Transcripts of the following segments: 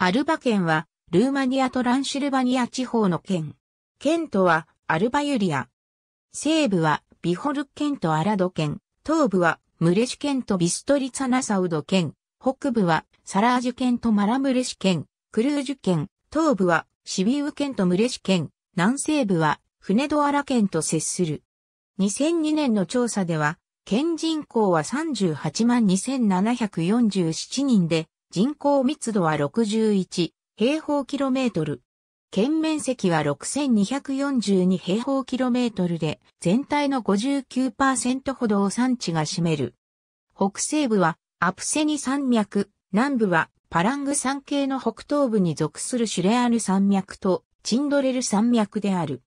アルバ県は、ルーマニアとランシルバニア地方の県。県都は、アルバユリア。西部は、ビホル県とアラド県。東部は、ムレシ県とビストリツァナサウド県。北部は、サラージュ県とマラムレシ県。クルージュ県。東部は、シビウ県とムレシ県。南西部は、フネドアラ県と接する。2002年の調査では、県人口は38万2747人で、人口密度は61平方キロメートル。県面積は6242平方キロメートルで、全体の59%ほどを産地が占める。北西部はアプセニ山脈、南部はパラング山系の北東部に属するシュレアル山脈とチンドレル山脈である。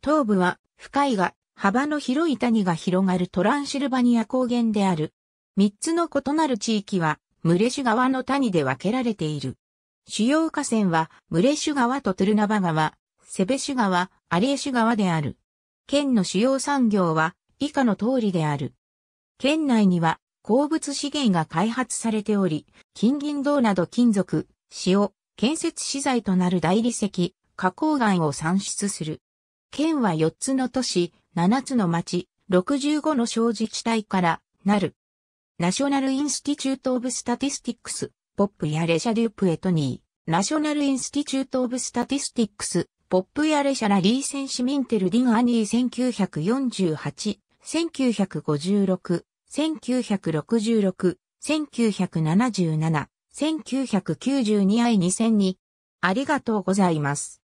東部は深いが幅の広い谷が広がるトランシルバニア高原である。三つの異なる地域はムレシュ川の谷で分けられている。主要河川は、ムレシュ川とトゥルナバ川、セベシュ川、アリエシュ川である。県の主要産業は、以下の通りである。県内には、鉱物資源が開発されており、金銀銅など金属、塩、建設資材となる大理石、花崗岩を産出する。県は4つの都市、7つの町、65の小自治体からなる。ナショナル・インスティチュート・オブ・スタティスティックス、ポップやレシャ・デュプエトニー、ナショナル・インスティチュート・オブ・スタティスティックス、ポップやレシャラ・リーセン・シミンテル・ディン・アニー1948、1956、1966、1977、1 9 9 2愛2 0 0 2ありがとうございます。